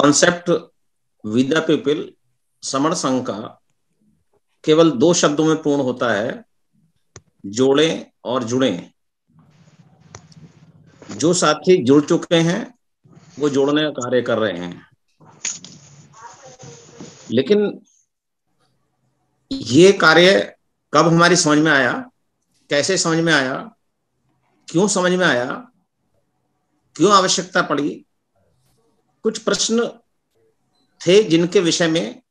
Concept with the people समर संघ का केवल दो शब्दों में पूर्ण होता है जोड़े और जुड़े जो साथी जुड़ चुके हैं वो जोड़ने का कार्य कर रहे हैं लेकिन ये कार्य कब हमारी समझ में आया कैसे समझ में आया क्यों समझ में आया क्यों आवश्यकता पड़ी कुछ प्रश्न थे जिनके विषय में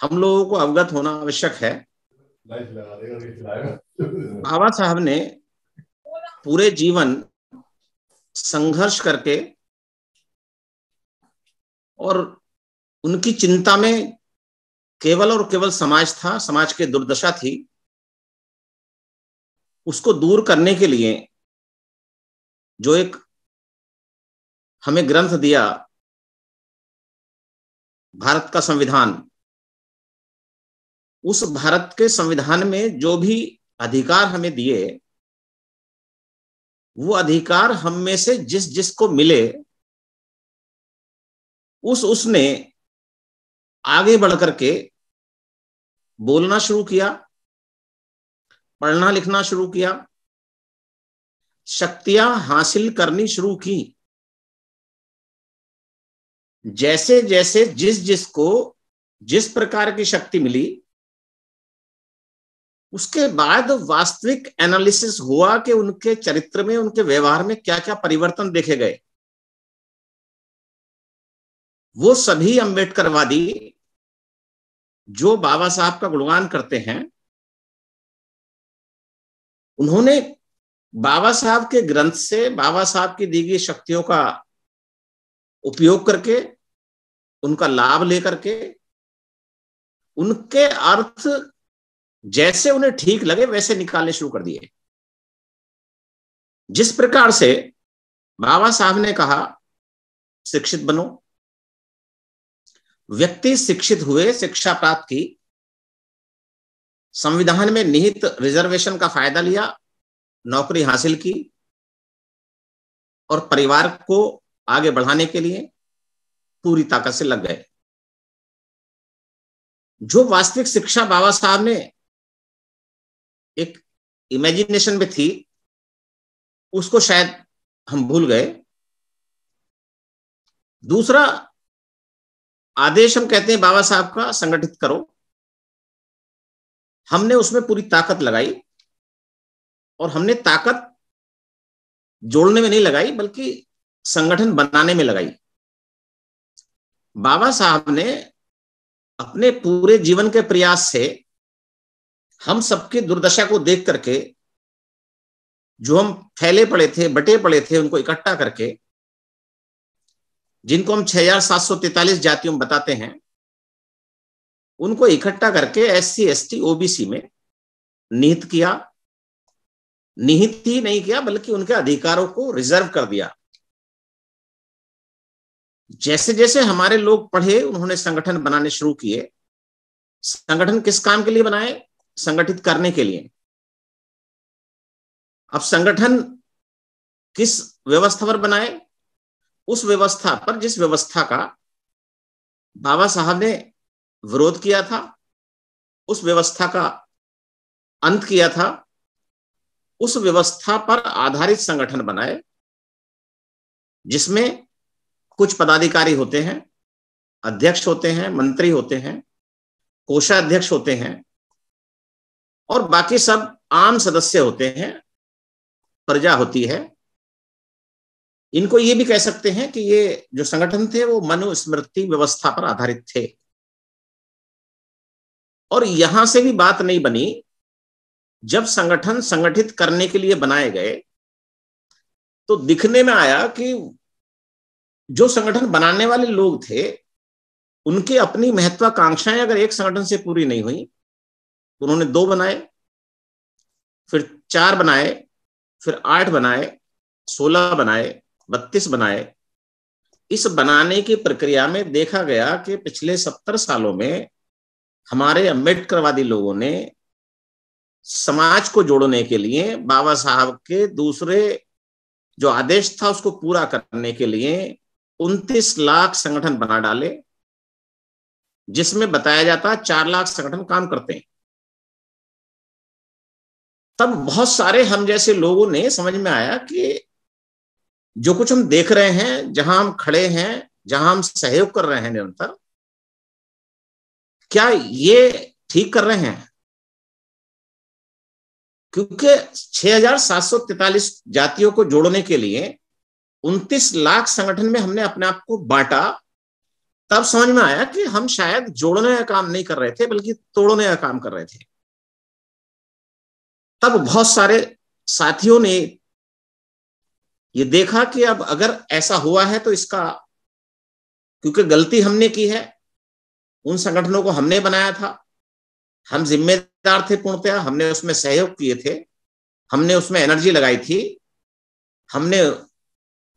हम लोगों को अवगत होना आवश्यक है बाबा साहब ने पूरे जीवन संघर्ष करके और उनकी चिंता में केवल और केवल समाज था समाज के दुर्दशा थी उसको दूर करने के लिए जो एक हमें ग्रंथ दिया भारत का संविधान उस भारत के संविधान में जो भी अधिकार हमें दिए वो अधिकार हम में से जिस जिसको मिले उस उसने आगे बढ़ करके बोलना शुरू किया पढ़ना लिखना शुरू किया शक्तियां हासिल करनी शुरू की जैसे जैसे जिस जिसको जिस प्रकार की शक्ति मिली उसके बाद वास्तविक एनालिसिस हुआ कि उनके चरित्र में उनके व्यवहार में क्या क्या परिवर्तन देखे गए वो सभी अंबेडकरवादी जो बाबा साहब का गुणगान करते हैं उन्होंने बाबा साहब के ग्रंथ से बाबा साहब की दी गई शक्तियों का उपयोग करके उनका लाभ लेकर के उनके अर्थ जैसे उन्हें ठीक लगे वैसे निकालने शुरू कर दिए जिस प्रकार से बाबा साहब ने कहा शिक्षित बनो व्यक्ति शिक्षित हुए शिक्षा प्राप्त की संविधान में निहित रिजर्वेशन का फायदा लिया नौकरी हासिल की और परिवार को आगे बढ़ाने के लिए पूरी ताकत से लग गए जो वास्तविक शिक्षा बाबा साहब ने एक इमेजिनेशन में थी उसको शायद हम भूल गए दूसरा आदेश हम कहते हैं बाबा साहब का संगठित करो हमने उसमें पूरी ताकत लगाई और हमने ताकत जोड़ने में नहीं लगाई बल्कि संगठन बनाने में लगाई बाबा साहब ने अपने पूरे जीवन के प्रयास से हम सबकी दुर्दशा को देख करके जो हम फैले पड़े थे बटे पड़े थे उनको इकट्ठा करके जिनको हम छह हजार सात सौ तैतालीस जातियों बताते हैं उनको इकट्ठा करके S C S T OBC में निहित किया निहित ही नहीं किया बल्कि उनके अधिकारों को रिजर्व कर दिया जैसे जैसे हमारे लोग पढ़े उन्होंने संगठन बनाने शुरू किए संगठन किस काम के लिए बनाए संगठित करने के लिए अब संगठन किस व्यवस्था पर बनाए उस व्यवस्था पर जिस व्यवस्था का बाबा साहब ने विरोध किया था उस व्यवस्था का अंत किया था उस व्यवस्था पर आधारित संगठन बनाए जिसमें कुछ पदाधिकारी होते हैं अध्यक्ष होते हैं मंत्री होते हैं कोषाध्यक्ष होते हैं और बाकी सब आम सदस्य होते हैं प्रजा होती है इनको ये भी कह सकते हैं कि ये जो संगठन थे वो मनुस्मृति व्यवस्था पर आधारित थे और यहां से भी बात नहीं बनी जब संगठन संगठित करने के लिए बनाए गए तो दिखने में आया कि जो संगठन बनाने वाले लोग थे उनके अपनी महत्वाकांक्षाएं अगर एक संगठन से पूरी नहीं हुई तो उन्होंने दो बनाए फिर चार बनाए फिर आठ बनाए सोलह बनाए बत्तीस बनाए इस बनाने की प्रक्रिया में देखा गया कि पिछले सत्तर सालों में हमारे अम्बेडकरवादी लोगों ने समाज को जोड़ने के लिए बाबा साहब के दूसरे जो आदेश था उसको पूरा करने के लिए उनतीस लाख संगठन बना डाले जिसमें बताया जाता है चार लाख संगठन काम करते हैं तब बहुत सारे हम जैसे लोगों ने समझ में आया कि जो कुछ हम देख रहे हैं जहां हम खड़े हैं जहां हम सहयोग कर रहे हैं निरंतर क्या ये ठीक कर रहे हैं क्योंकि 6,743 जातियों को जोड़ने के लिए उनतीस लाख संगठन में हमने अपने आप को बांटा तब समझ में आया कि हम शायद जोड़ने का काम नहीं कर रहे थे बल्कि तोड़ने का काम कर रहे थे तब बहुत सारे साथियों ने ये देखा कि अब अगर ऐसा हुआ है तो इसका क्योंकि गलती हमने की है उन संगठनों को हमने बनाया था हम जिम्मेदार थे पूर्णतया हमने उसमें सहयोग किए थे हमने उसमें एनर्जी लगाई थी हमने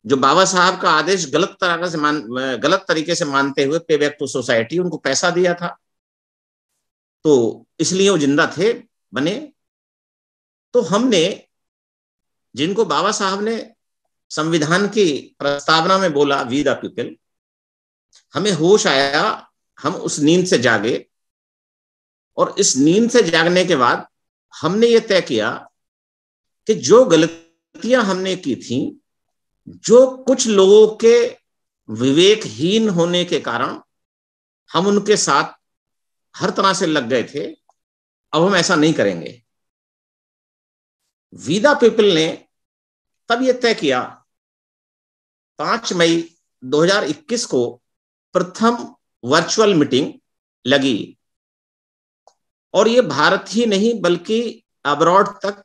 जो बाबा साहब का आदेश गलत तरह से मान गलत तरीके से मानते हुए पे बैक टू सोसाइटी उनको पैसा दिया था तो इसलिए वो जिंदा थे बने तो हमने जिनको बाबा साहब ने संविधान की प्रस्तावना में बोला वी द पीपल हमें होश आया हम उस नींद से जागे और इस नींद से जागने के बाद हमने ये तय किया कि जो गलतियां हमने की थी जो कुछ लोगों के विवेकहीन होने के कारण हम उनके साथ हर तरह से लग गए थे अब हम ऐसा नहीं करेंगे वीदा पीपल ने तब यह तय किया पांच मई 2021 को प्रथम वर्चुअल मीटिंग लगी और ये भारत ही नहीं बल्कि अब्रॉड तक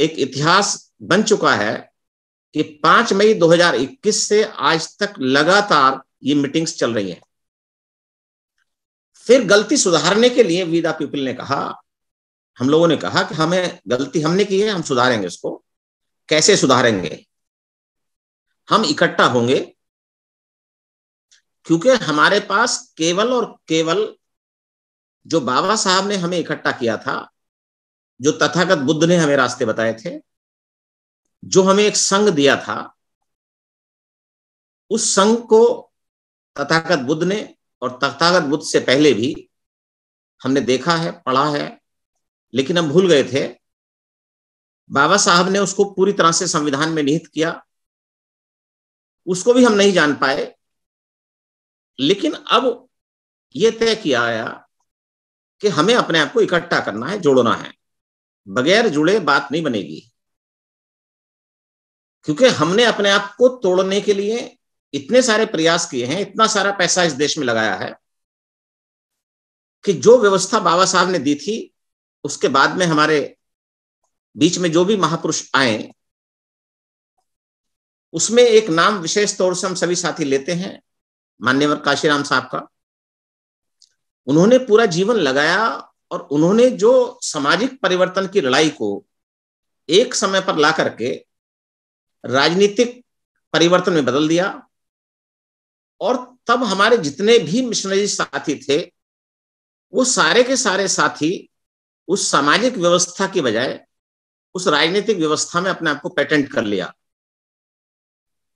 एक इतिहास बन चुका है कि पांच मई 2021 से आज तक लगातार ये मीटिंग्स चल रही हैं फिर गलती सुधारने के लिए विदा पीपल ने कहा हम लोगों ने कहा कि हमें गलती हमने की है हम सुधारेंगे उसको कैसे सुधारेंगे हम इकट्ठा होंगे क्योंकि हमारे पास केवल और केवल जो बाबा साहब ने हमें इकट्ठा किया था जो तथागत बुद्ध ने हमें रास्ते बताए थे जो हमें एक संग दिया था उस संग को तथागत बुद्ध ने और तथागत बुद्ध से पहले भी हमने देखा है पढ़ा है लेकिन हम भूल गए थे बाबा साहब ने उसको पूरी तरह से संविधान में निहित किया उसको भी हम नहीं जान पाए लेकिन अब यह तय किया आया कि हमें अपने आप को इकट्ठा करना है जोड़ना है बगैर जुड़े बात नहीं बनेगी क्योंकि हमने अपने आप को तोड़ने के लिए इतने सारे प्रयास किए हैं इतना सारा पैसा इस देश में लगाया है कि जो व्यवस्था बाबा साहब ने दी थी उसके बाद में हमारे बीच में जो भी महापुरुष आए उसमें एक नाम विशेष तौर से हम सभी साथी लेते हैं मान्यवर काशीराम साहब का उन्होंने पूरा जीवन लगाया और उन्होंने जो सामाजिक परिवर्तन की लड़ाई को एक समय पर ला करके राजनीतिक परिवर्तन में बदल दिया और तब हमारे जितने भी मिशनरी साथी थे वो सारे के सारे साथी उस सामाजिक व्यवस्था की बजाय उस राजनीतिक व्यवस्था में अपने आप को पेटेंट कर लिया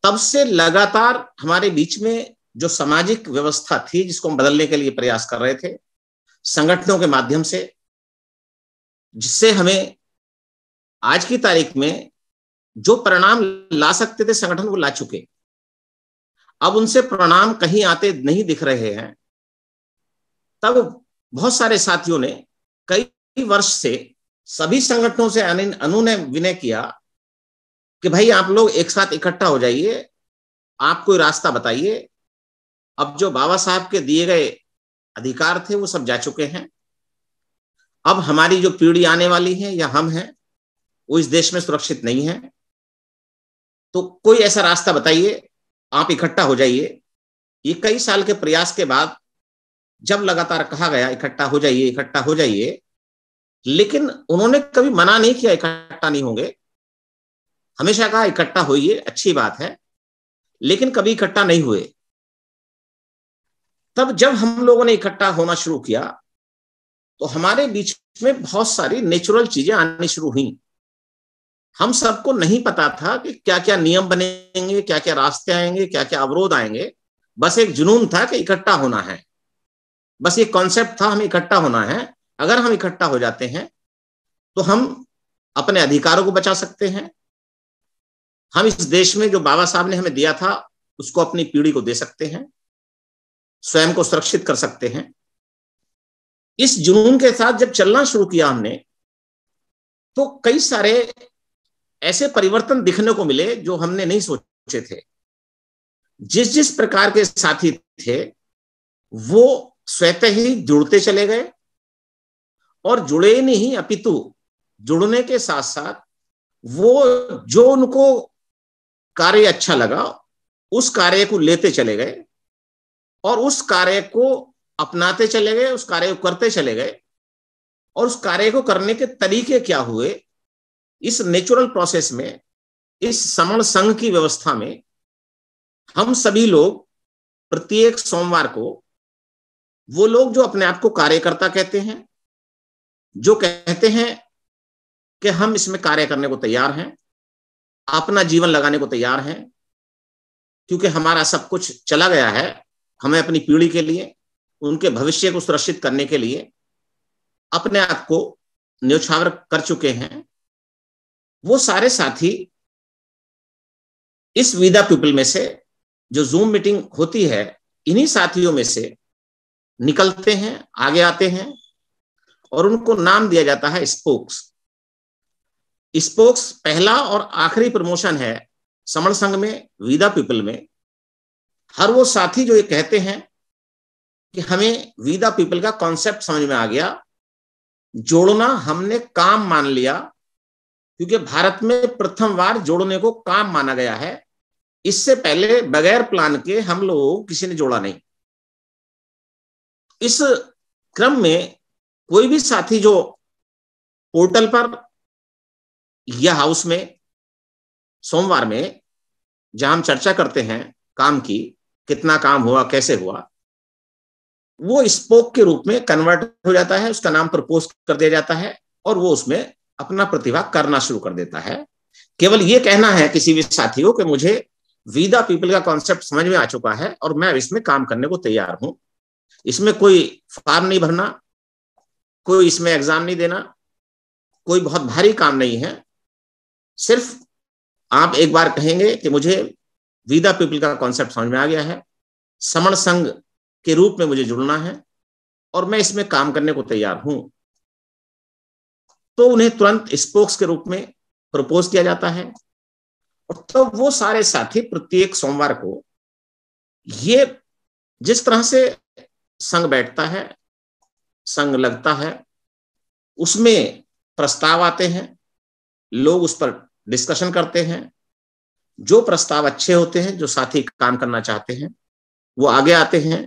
तब से लगातार हमारे बीच में जो सामाजिक व्यवस्था थी जिसको हम बदलने के लिए प्रयास कर रहे थे संगठनों के माध्यम से जिससे हमें आज की तारीख में जो परिणाम ला सकते थे संगठन वो ला चुके अब उनसे परिणाम कहीं आते नहीं दिख रहे हैं तब बहुत सारे साथियों ने कई वर्ष से सभी संगठनों से अनुने विनय किया कि भाई आप लोग एक साथ इकट्ठा हो जाइए आप कोई रास्ता बताइए अब जो बाबा साहब के दिए गए अधिकार थे वो सब जा चुके हैं अब हमारी जो पीढ़ी आने वाली है या हम हैं वो इस देश में सुरक्षित नहीं है तो कोई ऐसा रास्ता बताइए आप इकट्ठा हो जाइए ये कई साल के प्रयास के बाद जब लगातार कहा गया इकट्ठा हो जाइए इकट्ठा हो जाइए लेकिन उन्होंने कभी मना नहीं किया इकट्ठा नहीं होंगे हमेशा कहा इकट्ठा होइए अच्छी बात है लेकिन कभी इकट्ठा नहीं हुए तब जब हम लोगों ने इकट्ठा होना शुरू किया तो हमारे बीच में बहुत सारी नेचुरल चीजें आनी शुरू हुई हम सबको नहीं पता था कि क्या क्या नियम बनेंगे क्या क्या रास्ते आएंगे क्या क्या अवरोध आएंगे बस एक जुनून था कि इकट्ठा होना है बस ये कॉन्सेप्ट था हमें इकट्ठा होना है अगर हम इकट्ठा हो जाते हैं तो हम अपने अधिकारों को बचा सकते हैं हम इस देश में जो बाबा साहब ने हमें दिया था उसको अपनी पीढ़ी को दे सकते हैं स्वयं को सुरक्षित कर सकते हैं इस जुनून के साथ जब चलना शुरू किया हमने तो कई सारे ऐसे परिवर्तन दिखने को मिले जो हमने नहीं सोचे थे जिस जिस प्रकार के साथी थे वो स्वेत ही जुड़ते चले गए और जुड़े ही नहीं अपितु जुड़ने के साथ साथ वो जो उनको कार्य अच्छा लगा उस कार्य को लेते चले गए और उस कार्य को अपनाते चले गए उस कार्य को करते चले गए और उस कार्य को करने के तरीके क्या हुए इस नेचुरल प्रोसेस में इस समण संघ की व्यवस्था में हम सभी लोग प्रत्येक सोमवार को वो लोग जो अपने आप को कार्यकर्ता कहते हैं जो कहते हैं कि हम इसमें कार्य करने को तैयार हैं अपना जीवन लगाने को तैयार हैं क्योंकि हमारा सब कुछ चला गया है हमें अपनी पीढ़ी के लिए उनके भविष्य को सुरक्षित करने के लिए अपने आप को न्योछावर कर चुके हैं वो सारे साथी इस विदा पीपल में से जो जूम मीटिंग होती है इन्हीं साथियों में से निकलते हैं आगे आते हैं और उनको नाम दिया जाता है स्पोक्स स्पोक्स पहला और आखिरी प्रमोशन है समण संघ में विदा पीपल में हर वो साथी जो ये कहते हैं कि हमें विदा पीपल का कॉन्सेप्ट समझ में आ गया जोड़ना हमने काम मान लिया क्योंकि भारत में प्रथम बार जोड़ने को काम माना गया है इससे पहले बगैर प्लान के हम लोगों को किसी ने जोड़ा नहीं इस क्रम में कोई भी साथी जो पोर्टल पर या हाउस में सोमवार में जहां हम चर्चा करते हैं काम की कितना काम हुआ कैसे हुआ वो स्पोक के रूप में कन्वर्ट हो जाता है उसका नाम प्रपोज कर दिया जाता है और वो उसमें अपना प्रतिभा करना शुरू कर देता है केवल ये कहना है किसी भी साथी को कि मुझे विदा पीपल का कॉन्सेप्ट समझ में आ चुका है और मैं इसमें काम करने को तैयार हूं इसमें कोई फार्म नहीं भरना कोई इसमें एग्जाम नहीं देना कोई बहुत भारी काम नहीं है सिर्फ आप एक बार कहेंगे कि मुझे विदा पीपल का कॉन्सेप्ट समझ में आ गया है समण संघ के रूप में मुझे जुड़ना है और मैं इसमें काम करने को तैयार हूं तो उन्हें तुरंत स्पोक्स के रूप में प्रपोज किया जाता है और तो वो सारे साथी प्रत्येक सोमवार को ये जिस तरह से संग बैठता है संग लगता है उसमें प्रस्ताव आते हैं लोग उस पर डिस्कशन करते हैं जो प्रस्ताव अच्छे होते हैं जो साथी काम करना चाहते हैं वो आगे आते हैं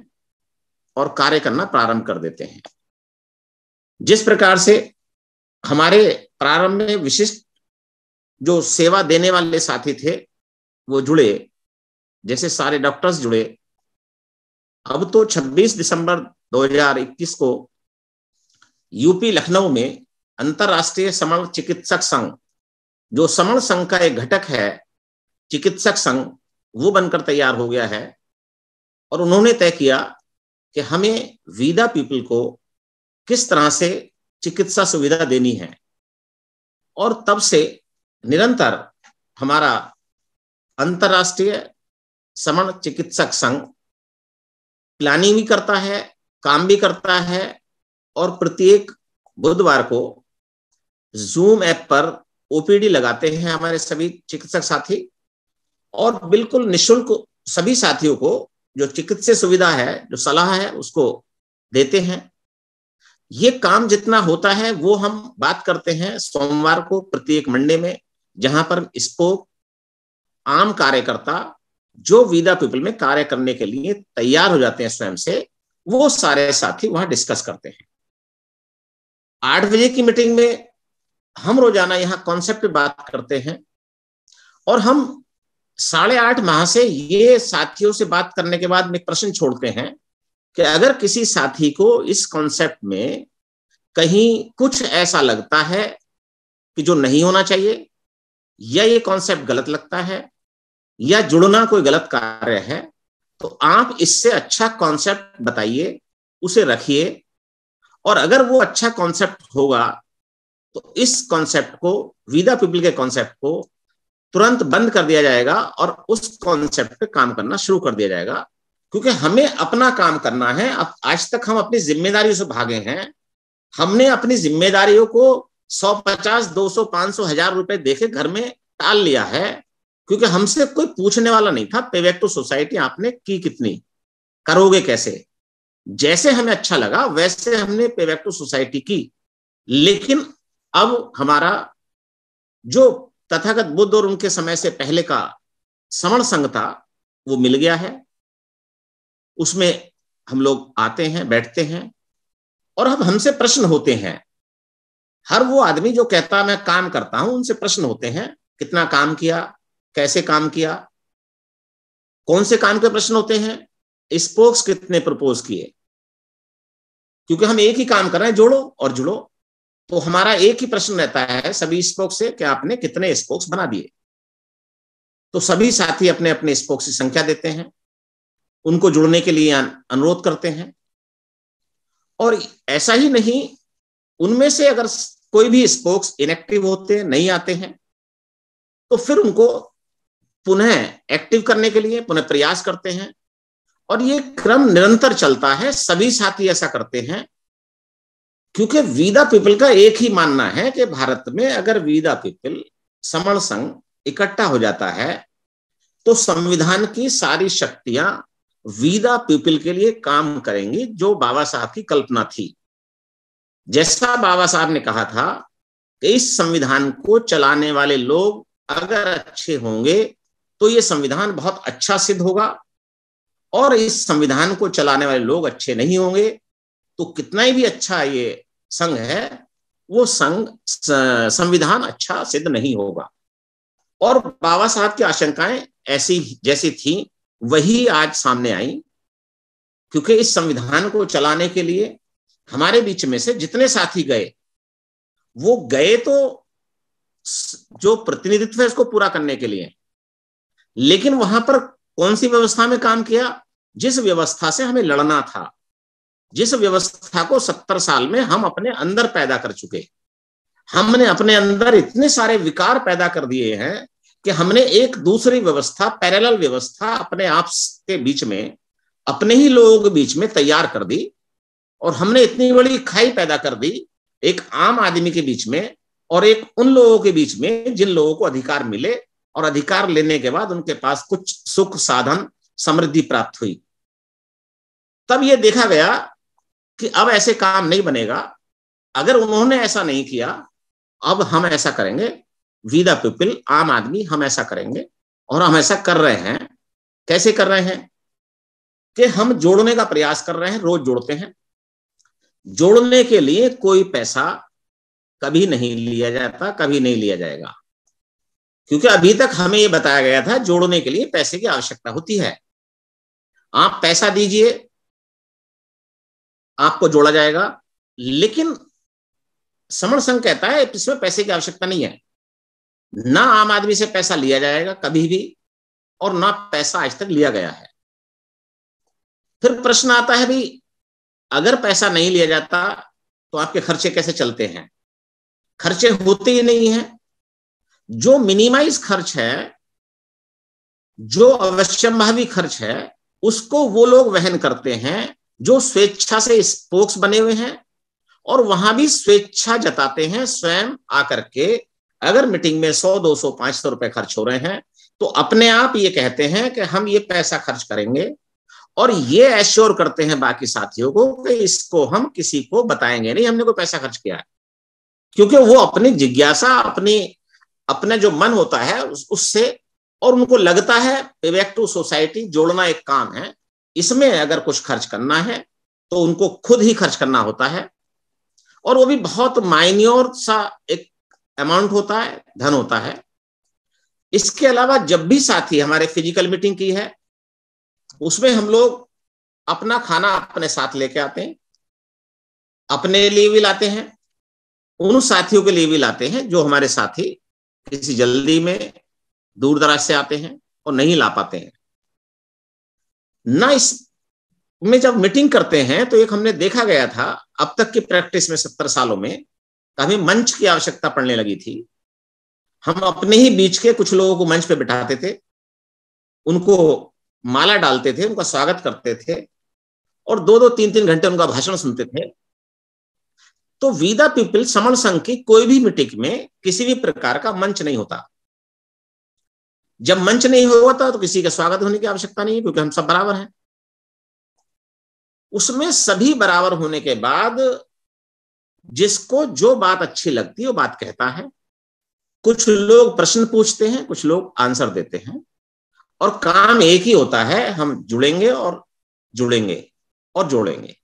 और कार्य करना प्रारंभ कर देते हैं जिस प्रकार से हमारे प्रारंभ में विशिष्ट जो सेवा देने वाले साथी थे वो जुड़े जैसे सारे डॉक्टर्स जुड़े अब तो 26 दिसंबर 2021 को यूपी लखनऊ में अंतरराष्ट्रीय समण चिकित्सक संघ जो समण संघ का एक घटक है चिकित्सक संघ वो बनकर तैयार हो गया है और उन्होंने तय किया कि हमें विदा पीपल को किस तरह से चिकित्सा सुविधा देनी है और तब से निरंतर हमारा अंतरराष्ट्रीय समण चिकित्सक संघ प्लानिंग भी करता है काम भी करता है और प्रत्येक बुधवार को जूम ऐप पर ओपीडी लगाते हैं हमारे सभी चिकित्सक साथी और बिल्कुल निशुल्क सभी साथियों को जो चिकित्सा सुविधा है जो सलाह है उसको देते हैं ये काम जितना होता है वो हम बात करते हैं सोमवार को प्रत्येक मंडे में जहां पर इसको आम कार्यकर्ता जो विदा पीपल में कार्य करने के लिए तैयार हो जाते हैं स्वयं से वो सारे साथी वहां डिस्कस करते हैं आठ बजे की मीटिंग में हम रोजाना यहाँ कॉन्सेप्ट बात करते हैं और हम साढ़े आठ माह से ये साथियों से बात करने के बाद में प्रश्न छोड़ते हैं कि अगर किसी साथी को इस कॉन्सेप्ट में कहीं कुछ ऐसा लगता है कि जो नहीं होना चाहिए या ये कॉन्सेप्ट गलत लगता है या जुड़ना कोई गलत कार्य है तो आप इससे अच्छा कॉन्सेप्ट बताइए उसे रखिए और अगर वो अच्छा कॉन्सेप्ट होगा तो इस कॉन्सेप्ट को विदा पीपल के कॉन्सेप्ट को तुरंत बंद कर दिया जाएगा और उस कॉन्सेप्ट पे काम करना शुरू कर दिया जाएगा क्योंकि हमें अपना काम करना है आज तक हम अपनी जिम्मेदारियों से भागे हैं हमने अपनी जिम्मेदारियों को 150, 200, 500, हजार रुपए देके घर में टाल लिया है क्योंकि हमसे कोई पूछने वाला नहीं था पेबैक टू सोसाइटी आपने की कितनी करोगे कैसे जैसे हमें अच्छा लगा वैसे हमने पेबैक टू सोसाइटी की लेकिन अब हमारा जो तथागत बुद्ध और उनके समय से पहले का समण संघ था वो मिल गया है उसमें हम लोग आते हैं बैठते हैं और हम हमसे प्रश्न होते हैं हर वो आदमी जो कहता मैं काम करता हूं उनसे प्रश्न होते हैं कितना काम किया कैसे काम किया कौन से काम के प्रश्न होते हैं स्पोक्स कितने प्रपोज किए क्योंकि हम एक ही काम कर रहे हैं जोड़ो और जुड़ो तो हमारा एक ही प्रश्न रहता है सभी स्पोक्स से कि आपने कितने स्पोक्स बना दिए तो सभी साथी अपने अपने स्पोक्स की संख्या देते हैं उनको जुड़ने के लिए अनुरोध करते हैं और ऐसा ही नहीं उनमें से अगर कोई भी स्पोक्स इनएक्टिव होते हैं नहीं आते हैं तो फिर उनको पुनः एक्टिव करने के लिए पुनः प्रयास करते हैं और ये क्रम निरंतर चलता है सभी साथी ऐसा करते हैं क्योंकि वीदा पीपल का एक ही मानना है कि भारत में अगर वीदा पीपल समण संघ इकट्ठा हो जाता है तो संविधान की सारी शक्तियां विदा पीपल के लिए काम करेंगी जो बाबा साहब की कल्पना थी जैसा बाबा साहब ने कहा था कि इस संविधान को चलाने वाले लोग अगर अच्छे होंगे तो ये संविधान बहुत अच्छा सिद्ध होगा और इस संविधान को चलाने वाले लोग अच्छे नहीं होंगे तो कितना ही भी अच्छा ये संघ है वो संघ संविधान अच्छा सिद्ध नहीं होगा और बाबा साहब की आशंकाएं ऐसी जैसी थी वही आज सामने आई क्योंकि इस संविधान को चलाने के लिए हमारे बीच में से जितने साथी गए वो गए तो जो प्रतिनिधित्व है उसको पूरा करने के लिए लेकिन वहां पर कौन सी व्यवस्था में काम किया जिस व्यवस्था से हमें लड़ना था जिस व्यवस्था को सत्तर साल में हम अपने अंदर पैदा कर चुके हमने अपने अंदर इतने सारे विकार पैदा कर दिए हैं कि हमने एक दूसरी व्यवस्था पैरेलल व्यवस्था अपने आप के बीच में अपने ही लोगों के बीच में तैयार कर दी और हमने इतनी बड़ी खाई पैदा कर दी एक आम आदमी के बीच में और एक उन लोगों के बीच में जिन लोगों को अधिकार मिले और अधिकार लेने के बाद उनके पास कुछ सुख साधन समृद्धि प्राप्त हुई तब यह देखा गया कि अब ऐसे काम नहीं बनेगा अगर उन्होंने ऐसा नहीं किया अब हम ऐसा करेंगे वी द पीपल आम आदमी हम ऐसा करेंगे और हम ऐसा कर रहे हैं कैसे कर रहे हैं कि हम जोड़ने का प्रयास कर रहे हैं रोज जोड़ते हैं जोड़ने के लिए कोई पैसा कभी नहीं लिया जाता कभी नहीं लिया जाएगा क्योंकि अभी तक हमें यह बताया गया था जोड़ने के लिए पैसे की आवश्यकता होती है आप पैसा दीजिए आपको जोड़ा जाएगा लेकिन समण संघ कहता है इसमें पैसे की आवश्यकता नहीं है ना आम आदमी से पैसा लिया जाएगा कभी भी और ना पैसा आज तक लिया गया है फिर प्रश्न आता है भाई अगर पैसा नहीं लिया जाता तो आपके खर्चे कैसे चलते हैं खर्चे होते ही नहीं है जो मिनिमाइज खर्च है जो अवश्यंभावी खर्च है उसको वो लोग वहन करते हैं जो स्वेच्छा से स्पोक्स बने हुए हैं और वहां भी स्वेच्छा जताते हैं स्वयं आकर के अगर मीटिंग में 100 200 500 रुपए खर्च हो रहे हैं तो अपने आप ये कहते हैं कि हम ये पैसा खर्च करेंगे और ये एश्योर करते हैं बाकी साथियों को कि इसको हम किसी को बताएंगे नहीं हमने कोई पैसा खर्च किया है क्योंकि वो अपनी जिज्ञासा अपनी अपना जो मन होता है उस, उससे और उनको लगता है पेबैक टू सोसाइटी जोड़ना एक काम है इसमें अगर कुछ खर्च करना है तो उनको खुद ही खर्च करना होता है और वो भी बहुत माइन्योर सा एक अमाउंट होता है धन होता है इसके अलावा जब भी साथी हमारे फिजिकल मीटिंग की है उसमें हम लोग अपना खाना अपने साथ लेके आते हैं अपने लिए भी लाते हैं उन साथियों के लिए भी लाते हैं जो हमारे साथी किसी जल्दी में दूर दराज से आते हैं और नहीं ला पाते हैं ना इस में जब मीटिंग करते हैं तो एक हमने देखा गया था अब तक की प्रैक्टिस में सत्तर सालों में काफी मंच की आवश्यकता पड़ने लगी थी हम अपने ही बीच के कुछ लोगों को मंच पे बिठाते थे उनको माला डालते थे उनका स्वागत करते थे और दो दो तीन तीन घंटे उनका भाषण सुनते थे तो विदा पीपल समण संघ की कोई भी मीटिंग में किसी भी प्रकार का मंच नहीं होता जब मंच नहीं होता तो किसी का स्वागत होने की आवश्यकता नहीं है क्योंकि हम सब बराबर हैं उसमें सभी बराबर होने के बाद जिसको जो बात अच्छी लगती है वो बात कहता है कुछ लोग प्रश्न पूछते हैं कुछ लोग आंसर देते हैं और काम एक ही होता है हम जुड़ेंगे और जुड़ेंगे और जोड़ेंगे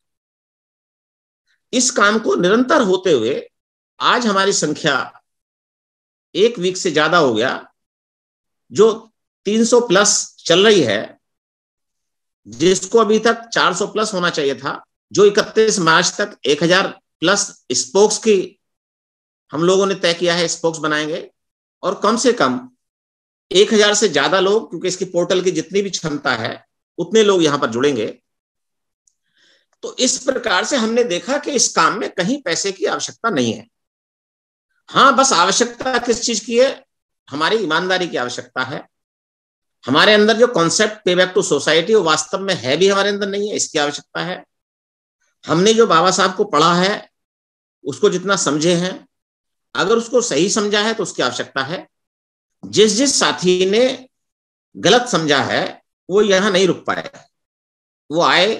इस काम को निरंतर होते हुए आज हमारी संख्या एक वीक से ज्यादा हो गया जो 300 प्लस चल रही है जिसको अभी तक 400 प्लस होना चाहिए था जो 31 मार्च तक प्लस स्पोक्स की हम लोगों ने तय किया है स्पोक्स बनाएंगे और कम से कम एक हजार से ज्यादा लोग क्योंकि इसकी पोर्टल की जितनी भी क्षमता है उतने लोग यहां पर जुड़ेंगे तो इस प्रकार से हमने देखा कि इस काम में कहीं पैसे की आवश्यकता नहीं है हाँ बस आवश्यकता किस चीज की है हमारी ईमानदारी की आवश्यकता है हमारे अंदर जो कॉन्सेप्ट पे बैक टू सोसाइटी वो वास्तव में है भी हमारे अंदर नहीं है इसकी आवश्यकता है हमने जो बाबा साहब को पढ़ा है उसको जितना समझे हैं अगर उसको सही समझा है तो उसकी आवश्यकता है जिस जिस साथी ने गलत समझा है वो यहां नहीं रुक पाए वो आए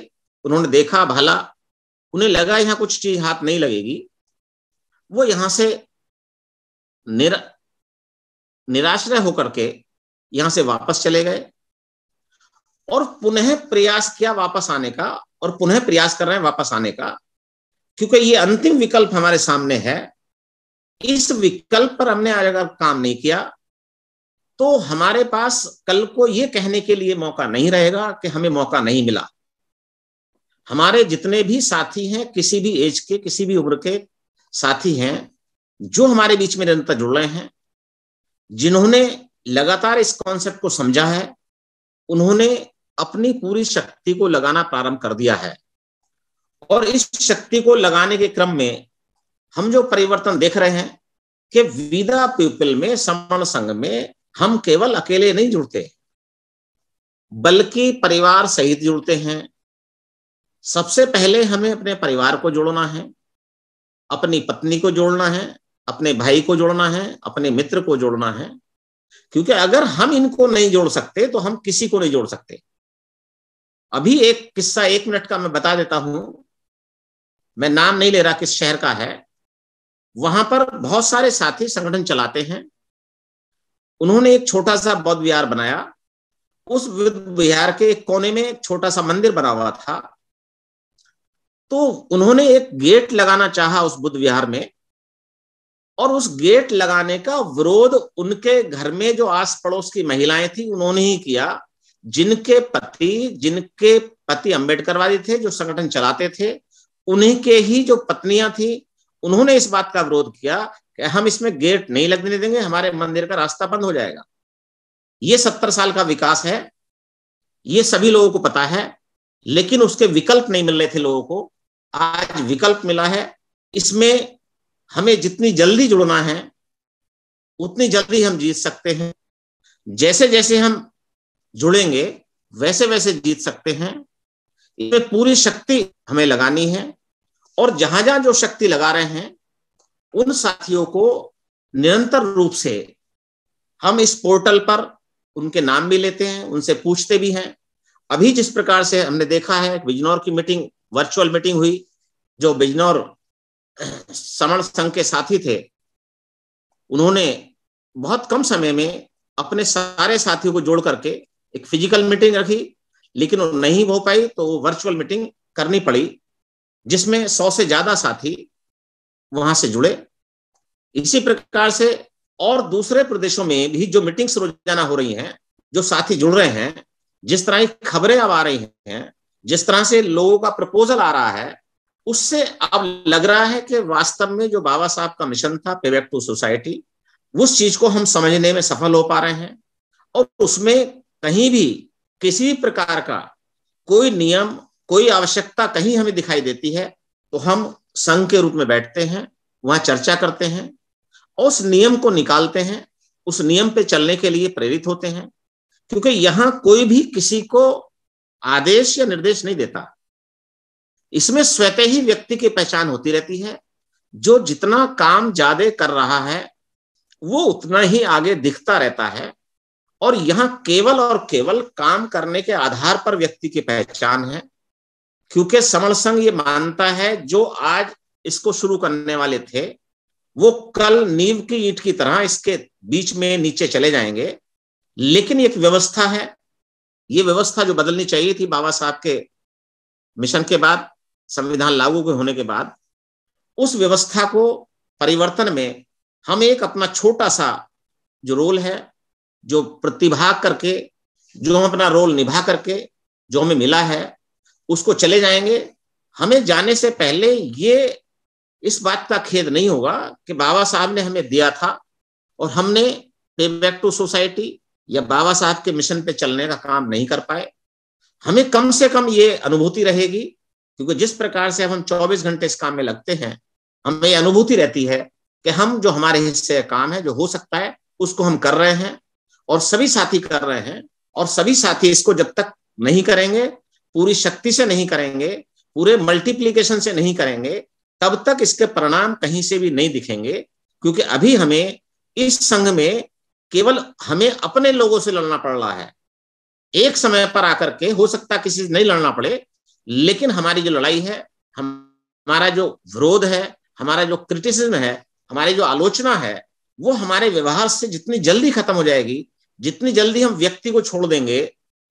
उन्होंने देखा भाला उन्हें लगा यहां कुछ चीज हाथ नहीं लगेगी वो यहां से निरा निराश्रय होकर के यहां से वापस चले गए और पुनः प्रयास किया वापस आने का और पुनः प्रयास कर रहे हैं वापस आने का क्योंकि ये अंतिम विकल्प हमारे सामने है इस विकल्प पर हमने आज अगर काम नहीं किया तो हमारे पास कल को ये कहने के लिए मौका नहीं रहेगा कि हमें मौका नहीं मिला हमारे जितने भी साथी हैं किसी भी एज के किसी भी उम्र के साथी हैं जो हमारे बीच में निरंतर जुड़ रहे हैं जिन्होंने लगातार इस कॉन्सेप्ट को समझा है उन्होंने अपनी पूरी शक्ति को लगाना प्रारंभ कर दिया है और इस शक्ति को लगाने के क्रम में हम जो परिवर्तन देख रहे हैं कि विदा पीपल में समण संघ में हम केवल अकेले नहीं जुड़ते बल्कि परिवार सहित जुड़ते हैं सबसे पहले हमें अपने परिवार को जोड़ना है अपनी पत्नी को जोड़ना है अपने भाई को जोड़ना है अपने मित्र को जोड़ना है क्योंकि अगर हम इनको नहीं जोड़ सकते तो हम किसी को नहीं जोड़ सकते अभी एक किस्सा एक मिनट का मैं बता देता हूं मैं नाम नहीं ले रहा किस शहर का है वहां पर बहुत सारे साथी संगठन चलाते हैं उन्होंने एक छोटा सा बौद्ध विहार बनाया उस विहार के एक कोने में एक छोटा सा मंदिर बना हुआ था तो उन्होंने एक गेट लगाना चाहा उस बुद्ध विहार में और उस गेट लगाने का विरोध उनके घर में जो आस पड़ोस की महिलाएं थी उन्होंने ही किया जिनके पति जिनके पति अंबेडकरवादी थे जो संगठन चलाते थे उन्हीं के ही जो पत्नियां थी उन्होंने इस बात का विरोध किया कि हम इसमें गेट नहीं लगने देंगे हमारे मंदिर का रास्ता बंद हो जाएगा ये सत्तर साल का विकास है ये सभी लोगों को पता है लेकिन उसके विकल्प नहीं मिल रहे थे लोगों को आज विकल्प मिला है इसमें हमें जितनी जल्दी जुड़ना है उतनी जल्दी हम जीत सकते हैं जैसे जैसे हम जुड़ेंगे वैसे वैसे जीत सकते हैं इसमें पूरी शक्ति हमें लगानी है और जहां जहां जो शक्ति लगा रहे हैं उन साथियों को निरंतर रूप से हम इस पोर्टल पर उनके नाम भी लेते हैं उनसे पूछते भी हैं अभी जिस प्रकार से हमने देखा है बिजनौर की मीटिंग वर्चुअल मीटिंग हुई जो बिजनौर समण संघ के साथी थे उन्होंने बहुत कम समय में अपने सारे साथियों को जोड़ करके एक फिजिकल मीटिंग रखी लेकिन नहीं हो पाई तो वो वर्चुअल मीटिंग करनी पड़ी जिसमें सौ से ज्यादा साथी वहां से जुड़े इसी प्रकार से और दूसरे प्रदेशों में भी जो मीटिंग्स रोजाना हो रही हैं जो साथी जुड़ रहे हैं जिस तरह की खबरें अब आ रही हैं जिस तरह से लोगों का प्रपोजल आ रहा है उससे अब लग रहा है कि वास्तव में जो बाबा साहब का मिशन था पे बैक टू सोसाइटी उस चीज को हम समझने में सफल हो पा रहे हैं और उसमें कहीं भी किसी भी प्रकार का कोई नियम कोई आवश्यकता कहीं हमें दिखाई देती है तो हम संघ के रूप में बैठते हैं वहां चर्चा करते हैं और उस नियम को निकालते हैं उस नियम पे चलने के लिए प्रेरित होते हैं क्योंकि यहां कोई भी किसी को आदेश या निर्देश नहीं देता इसमें स्वतः ही व्यक्ति की पहचान होती रहती है जो जितना काम ज्यादा कर रहा है वो उतना ही आगे दिखता रहता है और यहाँ केवल और केवल काम करने के आधार पर व्यक्ति की पहचान है क्योंकि समण संघ ये मानता है जो आज इसको शुरू करने वाले थे वो कल नींव की ईट की तरह इसके बीच में नीचे चले जाएंगे लेकिन एक व्यवस्था है ये व्यवस्था जो बदलनी चाहिए थी बाबा साहब के मिशन के बाद संविधान लागू होने के बाद उस व्यवस्था को परिवर्तन में हम एक अपना छोटा सा जो रोल है जो प्रतिभा करके जो हम अपना रोल निभा करके जो हमें मिला है उसको चले जाएंगे हमें जाने से पहले ये इस बात का खेद नहीं होगा कि बाबा साहब ने हमें दिया था और हमने पे बैक टू सोसाइटी या बाबा साहब के मिशन पे चलने का काम नहीं कर पाए हमें कम से कम ये अनुभूति रहेगी क्योंकि जिस प्रकार से हम 24 घंटे इस काम में लगते हैं हमें ये अनुभूति रहती है कि हम जो हमारे हिस्से काम है जो हो सकता है उसको हम कर रहे हैं और सभी साथी कर रहे हैं और सभी साथी इसको जब तक नहीं करेंगे पूरी शक्ति से नहीं करेंगे पूरे मल्टीप्लीकेशन से नहीं करेंगे तब तक इसके परिणाम कहीं से भी नहीं दिखेंगे क्योंकि अभी हमें इस संघ में केवल हमें अपने लोगों से लड़ना पड़ रहा है एक समय पर आकर के हो सकता किसी से नहीं लड़ना पड़े लेकिन हमारी जो लड़ाई है हम हमारा जो विरोध है हमारा जो क्रिटिसिज्म है हमारी जो आलोचना है वो हमारे व्यवहार से जितनी जल्दी खत्म हो जाएगी जितनी जल्दी हम व्यक्ति को छोड़ देंगे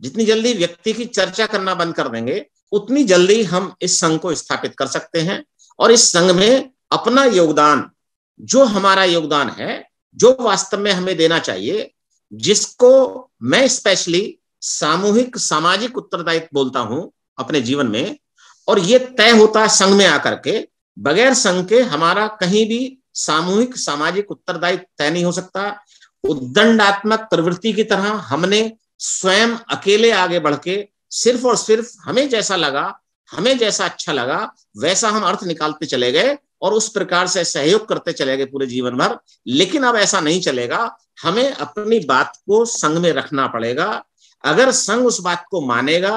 जितनी जल्दी व्यक्ति की चर्चा करना बंद कर देंगे उतनी जल्दी हम इस संघ को स्थापित कर सकते हैं और इस संघ में अपना योगदान जो हमारा योगदान है जो वास्तव में हमें देना चाहिए जिसको मैं स्पेशली सामूहिक सामाजिक उत्तरदायित्व बोलता हूं अपने जीवन में और ये तय होता है संघ में आकर के बगैर संघ के हमारा कहीं भी सामूहिक सामाजिक उत्तरदायित्व तय नहीं हो सकता उद्दंडात्मक प्रवृत्ति की तरह हमने स्वयं अकेले आगे बढ़ के सिर्फ और सिर्फ हमें जैसा लगा हमें जैसा अच्छा लगा वैसा हम अर्थ निकालते चले गए और उस प्रकार से सहयोग करते चले गए पूरे जीवन भर लेकिन अब ऐसा नहीं चलेगा हमें अपनी बात को संग में रखना पड़ेगा अगर संग उस बात को मानेगा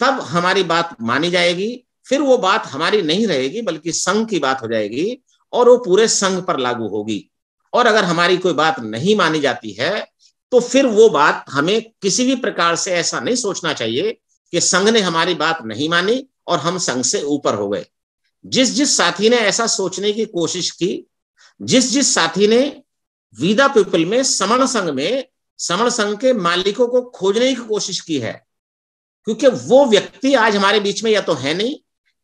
तब हमारी बात मानी जाएगी फिर वो बात हमारी नहीं रहेगी बल्कि संघ की बात हो जाएगी और वो पूरे संघ पर लागू होगी और अगर हमारी कोई बात नहीं मानी जाती है तो फिर वो बात हमें किसी भी प्रकार से ऐसा नहीं सोचना चाहिए कि संघ ने हमारी बात नहीं मानी और हम संघ से ऊपर हो गए जिस जिस साथी ने ऐसा सोचने की कोशिश की जिस जिस साथी ने विदा पीपल में समण संघ में समण संघ के मालिकों को खोजने की कोशिश की है क्योंकि वो व्यक्ति आज हमारे बीच में या तो है नहीं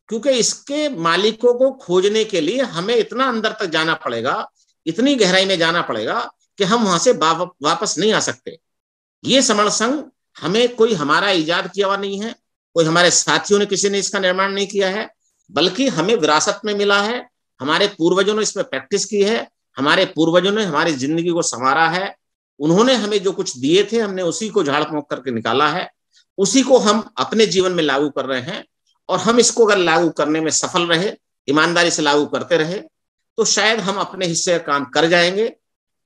क्योंकि इसके मालिकों को खोजने के लिए हमें इतना अंदर तक जाना पड़ेगा इतनी गहराई में जाना पड़ेगा कि हम वहां से वापस नहीं आ सकते ये समण संघ हमें कोई हमारा इजाद किया हुआ नहीं है कोई हमारे साथियों ने किसी ने इसका निर्माण नहीं किया है बल्कि हमें विरासत में मिला है हमारे पूर्वजों ने इसमें प्रैक्टिस की है हमारे पूर्वजों ने हमारी जिंदगी को संवारा है उन्होंने हमें जो कुछ दिए थे हमने उसी को झाड़ फूक करके निकाला है उसी को हम अपने जीवन में लागू कर रहे हैं और हम इसको अगर लागू करने में सफल रहे ईमानदारी से लागू करते रहे तो शायद हम अपने हिस्से का काम कर जाएंगे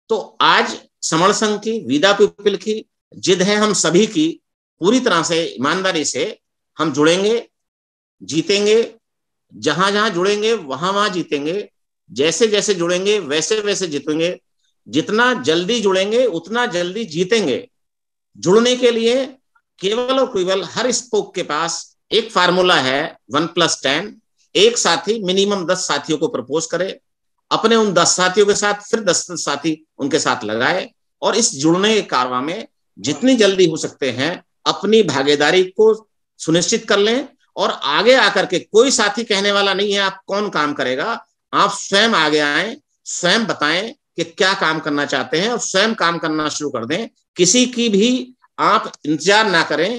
तो आज समण संघ की विदा पीपल की जिद है हम सभी की पूरी तरह से ईमानदारी से हम जुड़ेंगे जीतेंगे जहां जहां जुड़ेंगे वहां वहां जीतेंगे जैसे जैसे जुड़ेंगे वैसे वैसे जीतेंगे जितना जल्दी जुड़ेंगे उतना जल्दी जीतेंगे जुड़ने के लिए केवल और केवल हर स्पोक के पास एक फार्मूला है वन प्लस टेन एक साथी मिनिमम दस साथियों को प्रपोज करे अपने उन दस साथियों के साथ फिर दस साथी उनके साथ लगाए और इस जुड़ने के कारवा में जितनी जल्दी हो सकते हैं अपनी भागीदारी को सुनिश्चित कर लें और आगे आकर के कोई साथी कहने वाला नहीं है आप कौन काम करेगा आप स्वयं आगे आए स्वयं बताएं कि क्या काम करना चाहते हैं और स्वयं काम करना शुरू कर दें किसी की भी आप इंतजार ना करें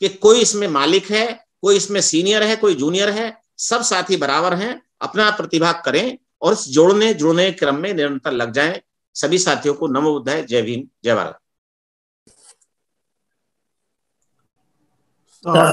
कि कोई इसमें मालिक है कोई इसमें सीनियर है कोई जूनियर है सब साथी बराबर हैं अपना प्रतिभा करें और इस जोड़ने जुड़ने क्रम में निरंतर लग जाए सभी साथियों को नमो बुद्धाय जय भीम जय भारत हाँ।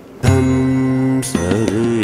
अमसरे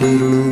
रु